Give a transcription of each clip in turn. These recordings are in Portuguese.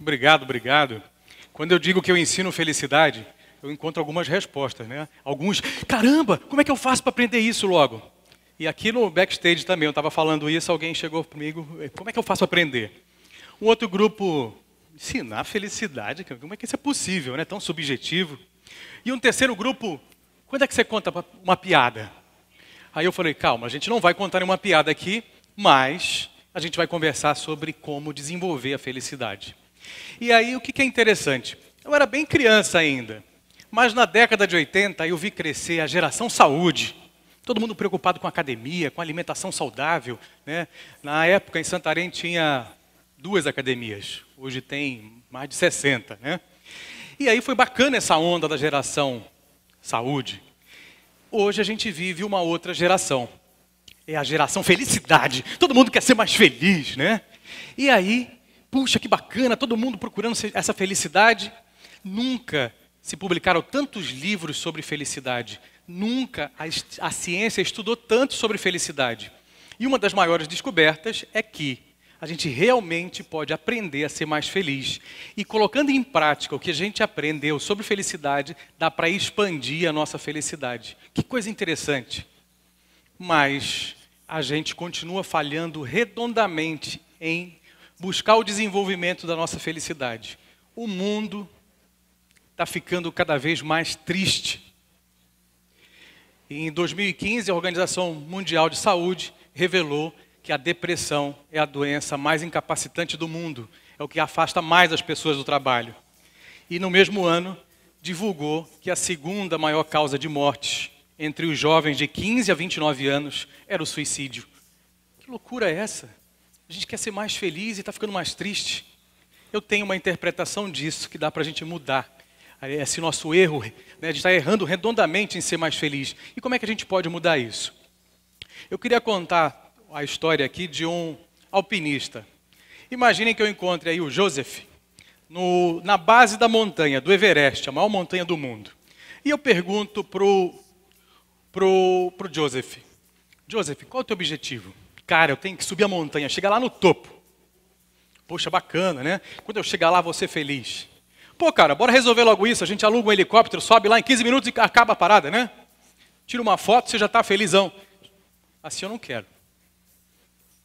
Obrigado, obrigado. Quando eu digo que eu ensino felicidade, eu encontro algumas respostas, né? Alguns, caramba, como é que eu faço para aprender isso logo? E aqui no backstage também, eu estava falando isso, alguém chegou comigo, é, como é que eu faço para aprender? Um outro grupo, ensinar felicidade, como é que isso é possível, né? Tão subjetivo. E um terceiro grupo, quando é que você conta uma piada? Aí eu falei, calma, a gente não vai contar nenhuma piada aqui, mas a gente vai conversar sobre como desenvolver a felicidade. E aí o que é interessante? Eu era bem criança ainda, mas na década de 80 eu vi crescer a geração saúde. Todo mundo preocupado com academia, com alimentação saudável. Né? Na época em Santarém tinha duas academias, hoje tem mais de 60. Né? E aí foi bacana essa onda da geração saúde. Hoje a gente vive uma outra geração. É a geração felicidade. Todo mundo quer ser mais feliz, né? E aí Puxa, que bacana, todo mundo procurando essa felicidade. Nunca se publicaram tantos livros sobre felicidade. Nunca a, a ciência estudou tanto sobre felicidade. E uma das maiores descobertas é que a gente realmente pode aprender a ser mais feliz. E colocando em prática o que a gente aprendeu sobre felicidade, dá para expandir a nossa felicidade. Que coisa interessante. Mas a gente continua falhando redondamente em buscar o desenvolvimento da nossa felicidade. O mundo está ficando cada vez mais triste. Em 2015, a Organização Mundial de Saúde revelou que a depressão é a doença mais incapacitante do mundo, é o que afasta mais as pessoas do trabalho. E no mesmo ano, divulgou que a segunda maior causa de mortes entre os jovens de 15 a 29 anos era o suicídio. Que loucura é essa? A gente quer ser mais feliz e está ficando mais triste. Eu tenho uma interpretação disso que dá para a gente mudar esse nosso erro, né? a gente está errando redondamente em ser mais feliz. E como é que a gente pode mudar isso? Eu queria contar a história aqui de um alpinista. Imaginem que eu encontre aí o Joseph no, na base da montanha, do Everest, a maior montanha do mundo. E eu pergunto para o pro, pro Joseph, Joseph, qual é o teu objetivo? Cara, eu tenho que subir a montanha, chegar lá no topo. Poxa, bacana, né? Quando eu chegar lá, vou ser feliz. Pô, cara, bora resolver logo isso. A gente aluga um helicóptero, sobe lá em 15 minutos e acaba a parada, né? Tira uma foto, você já está felizão. Assim eu não quero.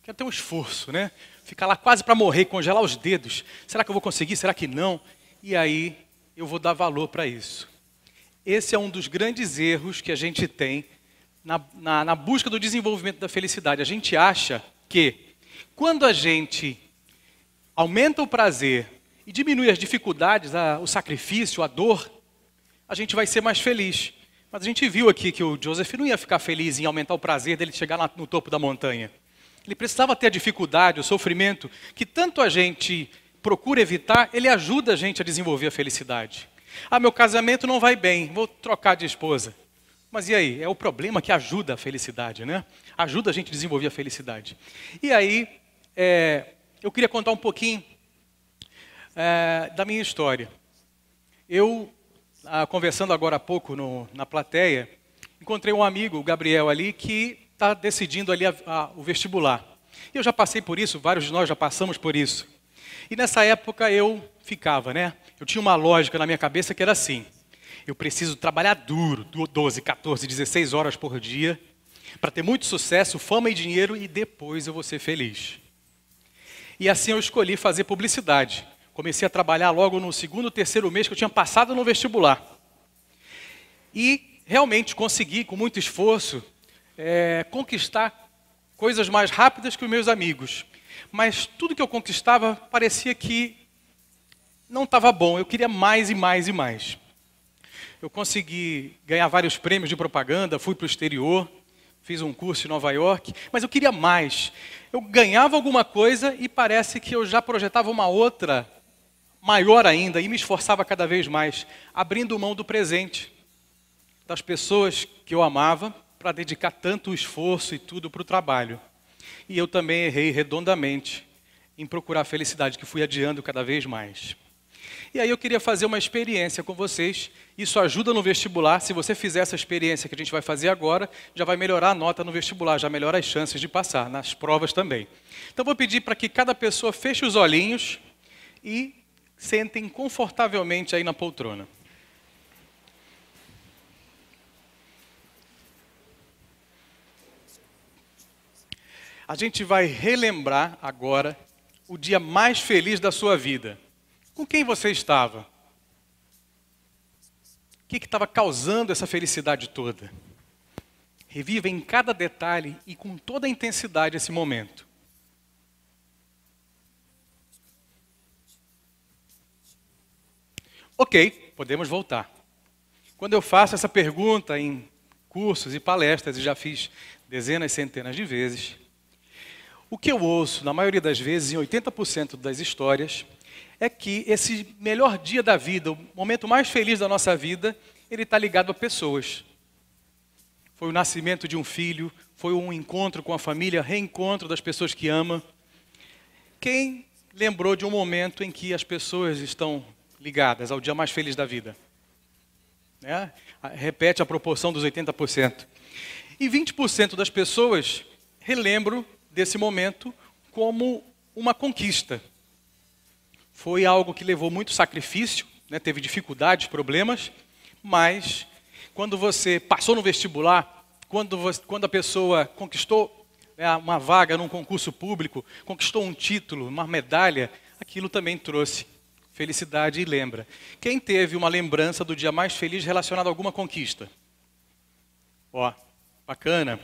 Quero ter um esforço, né? Ficar lá quase para morrer, congelar os dedos. Será que eu vou conseguir? Será que não? E aí eu vou dar valor para isso. Esse é um dos grandes erros que a gente tem na, na, na busca do desenvolvimento da felicidade. A gente acha que quando a gente aumenta o prazer e diminui as dificuldades, a, o sacrifício, a dor, a gente vai ser mais feliz. Mas a gente viu aqui que o Joseph não ia ficar feliz em aumentar o prazer dele chegar na, no topo da montanha. Ele precisava ter a dificuldade, o sofrimento, que tanto a gente procura evitar, ele ajuda a gente a desenvolver a felicidade. Ah, meu casamento não vai bem, vou trocar de esposa. Mas e aí? É o problema que ajuda a felicidade, né? Ajuda a gente a desenvolver a felicidade. E aí, é, eu queria contar um pouquinho é, da minha história. Eu, ah, conversando agora há pouco no, na plateia, encontrei um amigo, o Gabriel, ali, que está decidindo ali a, a, o vestibular. E eu já passei por isso, vários de nós já passamos por isso. E nessa época eu ficava, né? Eu tinha uma lógica na minha cabeça que era assim: eu preciso trabalhar duro, 12, 14, 16 horas por dia, para ter muito sucesso, fama e dinheiro, e depois eu vou ser feliz. E assim eu escolhi fazer publicidade. Comecei a trabalhar logo no segundo, terceiro mês que eu tinha passado no vestibular. E realmente consegui, com muito esforço, é, conquistar coisas mais rápidas que os meus amigos. Mas tudo que eu conquistava parecia que não estava bom. Eu queria mais e mais e mais eu consegui ganhar vários prêmios de propaganda, fui para o exterior, fiz um curso em Nova York, mas eu queria mais. Eu ganhava alguma coisa e parece que eu já projetava uma outra maior ainda e me esforçava cada vez mais, abrindo mão do presente, das pessoas que eu amava, para dedicar tanto esforço e tudo para o trabalho. E eu também errei redondamente em procurar a felicidade, que fui adiando cada vez mais. E aí eu queria fazer uma experiência com vocês. Isso ajuda no vestibular. Se você fizer essa experiência que a gente vai fazer agora, já vai melhorar a nota no vestibular, já melhora as chances de passar, nas provas também. Então vou pedir para que cada pessoa feche os olhinhos e sentem confortavelmente aí na poltrona. A gente vai relembrar agora o dia mais feliz da sua vida. Com quem você estava? O que estava causando essa felicidade toda? Reviva em cada detalhe e com toda a intensidade esse momento. Ok, podemos voltar. Quando eu faço essa pergunta em cursos e palestras, e já fiz dezenas, centenas de vezes, o que eu ouço, na maioria das vezes, em 80% das histórias, é que esse melhor dia da vida, o momento mais feliz da nossa vida, ele está ligado a pessoas. Foi o nascimento de um filho, foi um encontro com a família, reencontro das pessoas que ama. Quem lembrou de um momento em que as pessoas estão ligadas ao dia mais feliz da vida? Né? Repete a proporção dos 80%. E 20% das pessoas relembram desse momento como uma conquista foi algo que levou muito sacrifício, né? teve dificuldades, problemas, mas quando você passou no vestibular, quando, você, quando a pessoa conquistou né, uma vaga num concurso público, conquistou um título, uma medalha, aquilo também trouxe felicidade e lembra. Quem teve uma lembrança do dia mais feliz relacionado a alguma conquista? Ó, bacana.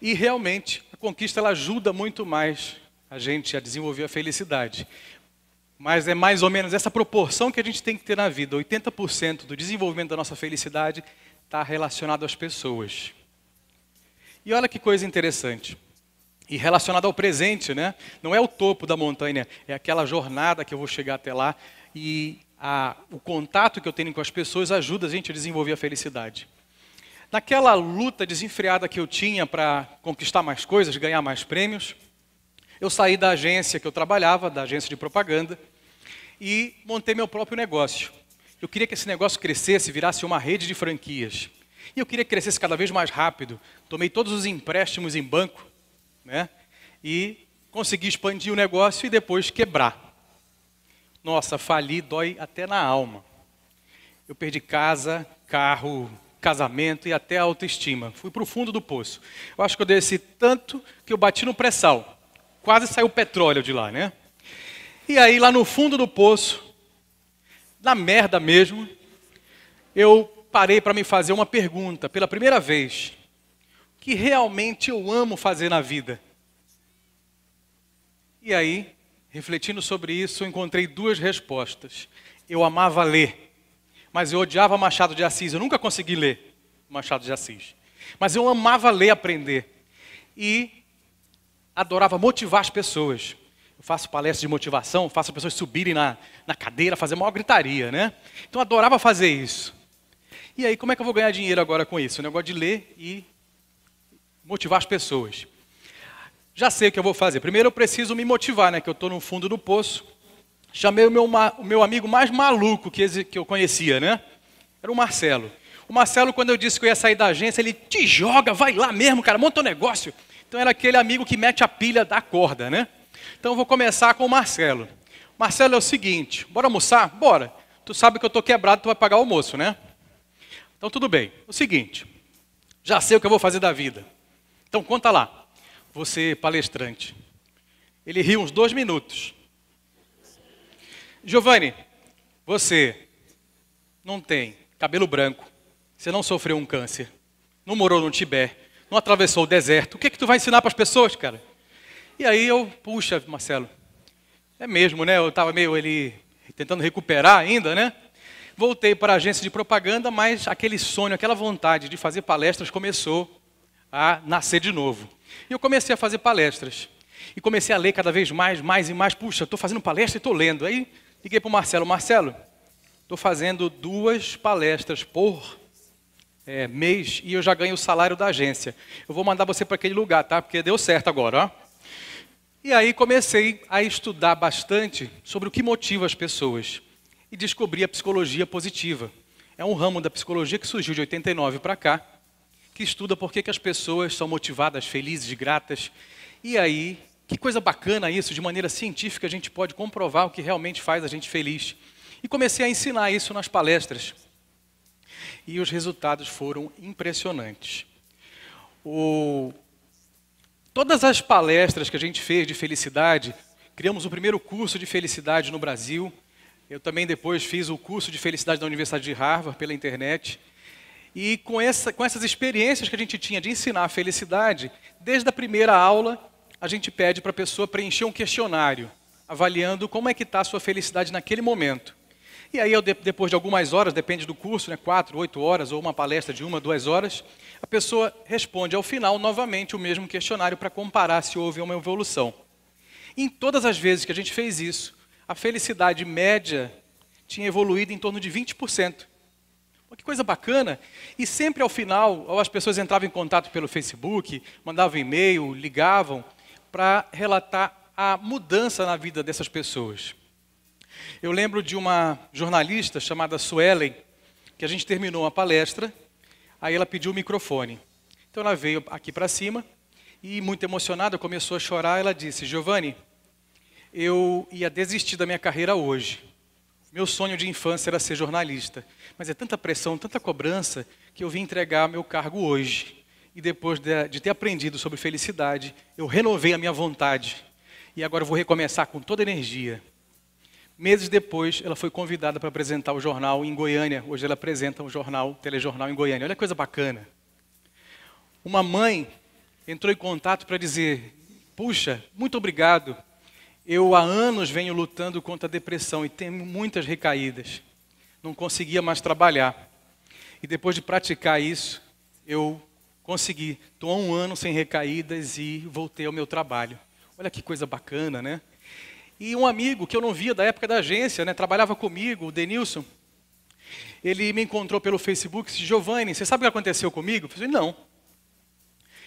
E realmente, a conquista ela ajuda muito mais a gente a desenvolver a felicidade mas é mais ou menos essa proporção que a gente tem que ter na vida. 80% do desenvolvimento da nossa felicidade está relacionado às pessoas. E olha que coisa interessante. E relacionado ao presente, né? Não é o topo da montanha, é aquela jornada que eu vou chegar até lá. E a, o contato que eu tenho com as pessoas ajuda a gente a desenvolver a felicidade. Naquela luta desenfreada que eu tinha para conquistar mais coisas, ganhar mais prêmios, eu saí da agência que eu trabalhava, da agência de propaganda, e montei meu próprio negócio. Eu queria que esse negócio crescesse, virasse uma rede de franquias. E eu queria que crescesse cada vez mais rápido. Tomei todos os empréstimos em banco, né? E consegui expandir o negócio e depois quebrar. Nossa, fali dói até na alma. Eu perdi casa, carro, casamento e até autoestima. Fui para o fundo do poço. Eu acho que eu desci tanto que eu bati no pré-sal. Quase saiu petróleo de lá, né? E aí, lá no fundo do poço, na merda mesmo, eu parei para me fazer uma pergunta pela primeira vez: o que realmente eu amo fazer na vida? E aí, refletindo sobre isso, eu encontrei duas respostas. Eu amava ler, mas eu odiava Machado de Assis. Eu nunca consegui ler Machado de Assis. Mas eu amava ler, aprender. E adorava motivar as pessoas. Eu faço palestras de motivação, faço pessoas subirem na, na cadeira, fazer maior gritaria, né? Então eu adorava fazer isso. E aí, como é que eu vou ganhar dinheiro agora com isso? O negócio de ler e motivar as pessoas. Já sei o que eu vou fazer. Primeiro eu preciso me motivar, né? Que eu estou no fundo do poço. Chamei o meu, o meu amigo mais maluco que, que eu conhecia, né? Era o Marcelo. O Marcelo, quando eu disse que eu ia sair da agência, ele te joga, vai lá mesmo, cara, monta um negócio. Então era aquele amigo que mete a pilha da corda, né? Então eu vou começar com o Marcelo. Marcelo é o seguinte: bora almoçar? Bora. Tu sabe que eu estou quebrado, tu vai pagar o almoço, né? Então tudo bem. O seguinte: já sei o que eu vou fazer da vida. Então conta lá. Você, palestrante. Ele riu uns dois minutos. Giovanni, você não tem cabelo branco, você não sofreu um câncer, não morou no Tibete, não atravessou o deserto. O que é que tu vai ensinar para as pessoas, cara? E aí eu, puxa, Marcelo, é mesmo, né? Eu estava meio ele tentando recuperar ainda, né? Voltei para a agência de propaganda, mas aquele sonho, aquela vontade de fazer palestras começou a nascer de novo. E eu comecei a fazer palestras. E comecei a ler cada vez mais, mais e mais. Puxa, estou fazendo palestra e estou lendo. Aí liguei para o Marcelo: Marcelo, estou fazendo duas palestras por é, mês e eu já ganho o salário da agência. Eu vou mandar você para aquele lugar, tá? Porque deu certo agora, ó. E aí comecei a estudar bastante sobre o que motiva as pessoas e descobri a psicologia positiva. É um ramo da psicologia que surgiu de 89 para cá, que estuda por que, as pessoas são motivadas, felizes, gratas. E aí, que coisa bacana isso, de maneira científica a gente pode comprovar o que realmente faz a gente feliz. E comecei a ensinar isso nas palestras. E os resultados foram impressionantes. O Todas as palestras que a gente fez de felicidade, criamos o primeiro curso de felicidade no Brasil. Eu também depois fiz o curso de felicidade da Universidade de Harvard pela internet. E com, essa, com essas experiências que a gente tinha de ensinar a felicidade, desde a primeira aula, a gente pede para a pessoa preencher um questionário, avaliando como é que está a sua felicidade naquele momento. E aí, eu, depois de algumas horas, depende do curso, né, quatro, oito horas, ou uma palestra de uma, duas horas, a pessoa responde ao final novamente o mesmo questionário para comparar se houve uma evolução. Em todas as vezes que a gente fez isso, a felicidade média tinha evoluído em torno de 20%. Que coisa bacana! E sempre ao final, as pessoas entravam em contato pelo Facebook, mandavam e-mail, ligavam para relatar a mudança na vida dessas pessoas. Eu lembro de uma jornalista chamada Suelen, que a gente terminou uma palestra, aí ela pediu o microfone. Então ela veio aqui para cima e, muito emocionada, começou a chorar. Ela disse: Giovanni, eu ia desistir da minha carreira hoje. Meu sonho de infância era ser jornalista, mas é tanta pressão, tanta cobrança, que eu vim entregar meu cargo hoje. E depois de, de ter aprendido sobre felicidade, eu renovei a minha vontade. E agora eu vou recomeçar com toda energia. Meses depois, ela foi convidada para apresentar o jornal em Goiânia. Hoje ela apresenta um jornal, telejornal em Goiânia. Olha que coisa bacana. Uma mãe entrou em contato para dizer: Puxa, muito obrigado. Eu há anos venho lutando contra a depressão e tenho muitas recaídas. Não conseguia mais trabalhar. E depois de praticar isso, eu consegui. Estou há um ano sem recaídas e voltei ao meu trabalho. Olha que coisa bacana, né? E um amigo que eu não via da época da agência, né, trabalhava comigo, o Denilson, ele me encontrou pelo Facebook e disse, Giovanni, você sabe o que aconteceu comigo? Eu falei, não.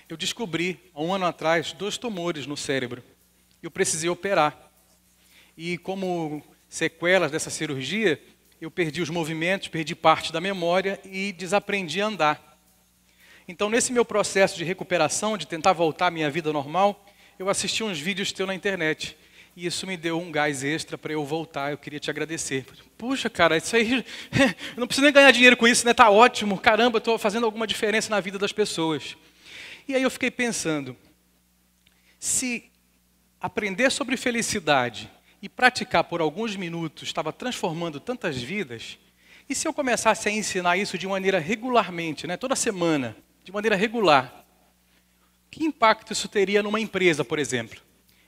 Eu descobri, há um ano atrás, dois tumores no cérebro. Eu precisei operar. E como sequelas dessa cirurgia, eu perdi os movimentos, perdi parte da memória e desaprendi a andar. Então, nesse meu processo de recuperação, de tentar voltar à minha vida normal, eu assisti uns vídeos teus na internet. E isso me deu um gás extra para eu voltar. Eu queria te agradecer. Puxa, cara, isso aí. eu não preciso nem ganhar dinheiro com isso, né? Tá ótimo. Caramba, estou fazendo alguma diferença na vida das pessoas. E aí eu fiquei pensando: se aprender sobre felicidade e praticar por alguns minutos estava transformando tantas vidas, e se eu começasse a ensinar isso de maneira regularmente, né? toda semana, de maneira regular, que impacto isso teria numa empresa, por exemplo?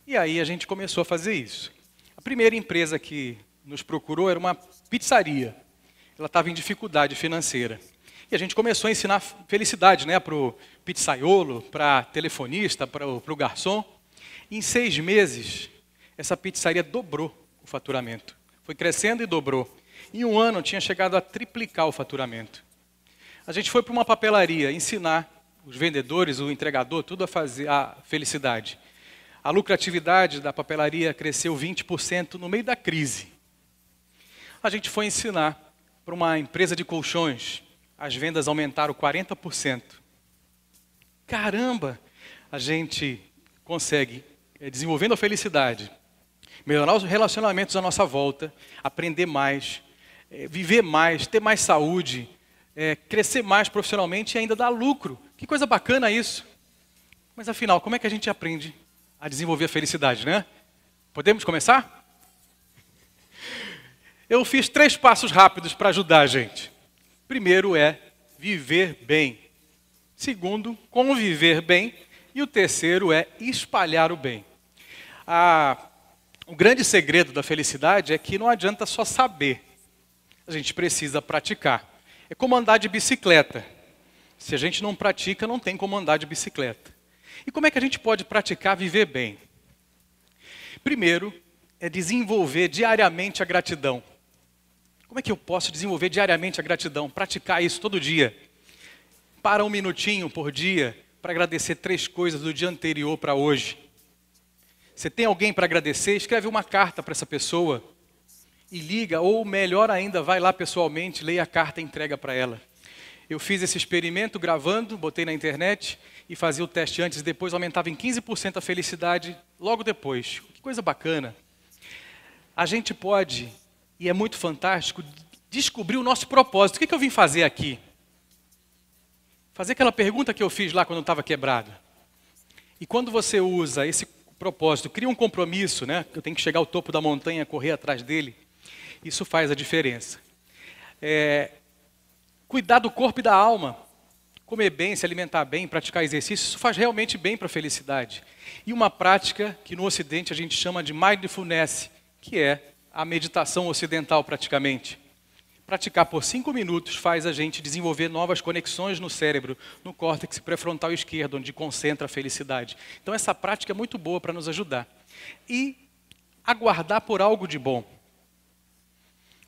E aí a gente começou a fazer isso. A primeira empresa que nos procurou era uma pizzaria. Ela estava em dificuldade financeira. E a gente começou a ensinar felicidade né, para o pizzaiolo, para telefonista, para o garçom. E em seis meses, essa pizzaria dobrou o faturamento. Foi crescendo e dobrou. Em um ano, tinha chegado a triplicar o faturamento. A gente foi para uma papelaria ensinar os vendedores, o entregador, tudo a fazer a felicidade. A lucratividade da papelaria cresceu 20% no meio da crise. A gente foi ensinar para uma empresa de colchões, as vendas aumentaram 40%. Caramba! A gente consegue, é, desenvolvendo a felicidade, melhorar os relacionamentos à nossa volta, aprender mais, é, viver mais, ter mais saúde, é, crescer mais profissionalmente e ainda dar lucro. Que coisa bacana isso! Mas afinal, como é que a gente aprende a desenvolver a felicidade, né? Podemos começar? Eu fiz três passos rápidos para ajudar a gente. Primeiro é viver bem. Segundo, conviver bem. E o terceiro é espalhar o bem. A, o grande segredo da felicidade é que não adianta só saber, a gente precisa praticar. É como andar de bicicleta. Se a gente não pratica, não tem como andar de bicicleta. E como é que a gente pode praticar viver bem? Primeiro, é desenvolver diariamente a gratidão. Como é que eu posso desenvolver diariamente a gratidão? Praticar isso todo dia. Para um minutinho por dia para agradecer três coisas do dia anterior para hoje. Você tem alguém para agradecer? Escreve uma carta para essa pessoa e liga, ou melhor ainda, vai lá pessoalmente, leia a carta e entrega para ela. Eu fiz esse experimento gravando, botei na internet e fazia o teste antes e depois, aumentava em 15% a felicidade logo depois. Que coisa bacana. A gente pode, e é muito fantástico, descobrir o nosso propósito. O que, é que eu vim fazer aqui? Fazer aquela pergunta que eu fiz lá quando eu estava quebrado. E quando você usa esse propósito, cria um compromisso, né? Eu tenho que chegar ao topo da montanha, correr atrás dele. Isso faz a diferença. É, Cuidar do corpo e da alma, comer bem, se alimentar bem, praticar exercício, isso faz realmente bem para a felicidade. E uma prática que no Ocidente a gente chama de mindfulness, que é a meditação ocidental praticamente. Praticar por cinco minutos faz a gente desenvolver novas conexões no cérebro, no córtex pré-frontal esquerdo, onde concentra a felicidade. Então, essa prática é muito boa para nos ajudar. E aguardar por algo de bom.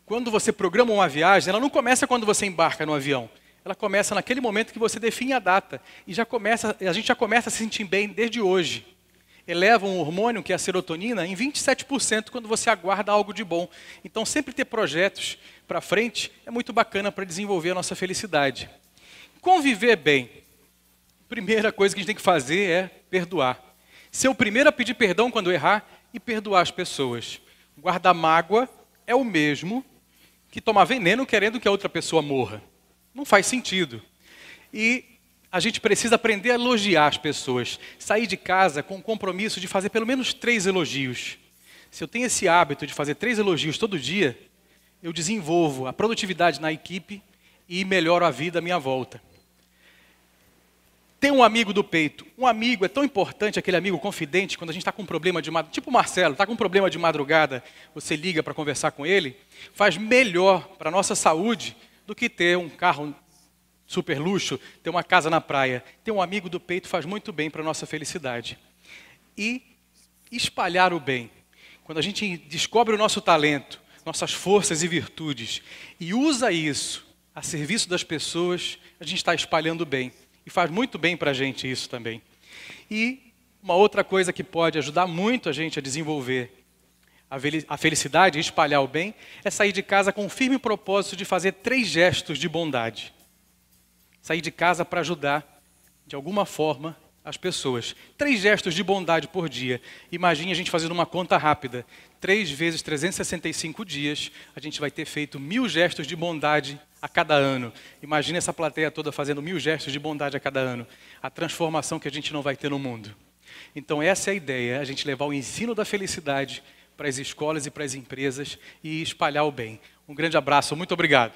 Quando você programa uma viagem, ela não começa quando você embarca no avião. Ela começa naquele momento que você define a data e já começa, a gente já começa a se sentir bem desde hoje. Eleva um hormônio que é a serotonina em 27% quando você aguarda algo de bom. Então sempre ter projetos para frente é muito bacana para desenvolver a nossa felicidade. Conviver bem. Primeira coisa que a gente tem que fazer é perdoar. Ser o primeiro a pedir perdão quando errar e perdoar as pessoas. Guardar mágoa é o mesmo que tomar veneno querendo que a outra pessoa morra. Não faz sentido. E a gente precisa aprender a elogiar as pessoas. Sair de casa com o compromisso de fazer pelo menos três elogios. Se eu tenho esse hábito de fazer três elogios todo dia, eu desenvolvo a produtividade na equipe e melhoro a vida à minha volta. Tem um amigo do peito. Um amigo é tão importante, aquele amigo confidente, quando a gente está com um problema de madrugada. Tipo o Marcelo, está com um problema de madrugada, você liga para conversar com ele. Faz melhor para a nossa saúde do que ter um carro super luxo, ter uma casa na praia. Ter um amigo do peito faz muito bem para a nossa felicidade. E espalhar o bem. Quando a gente descobre o nosso talento, nossas forças e virtudes e usa isso a serviço das pessoas, a gente está espalhando o bem. E faz muito bem para a gente isso também. E uma outra coisa que pode ajudar muito a gente a desenvolver a felicidade, espalhar o bem, é sair de casa com o firme propósito de fazer três gestos de bondade. Sair de casa para ajudar, de alguma forma, as pessoas. Três gestos de bondade por dia. Imagine a gente fazendo uma conta rápida. Três vezes 365 dias, a gente vai ter feito mil gestos de bondade a cada ano. Imagine essa plateia toda fazendo mil gestos de bondade a cada ano. A transformação que a gente não vai ter no mundo. Então, essa é a ideia: a gente levar o ensino da felicidade para as escolas e para as empresas e espalhar o bem. Um grande abraço, muito obrigado.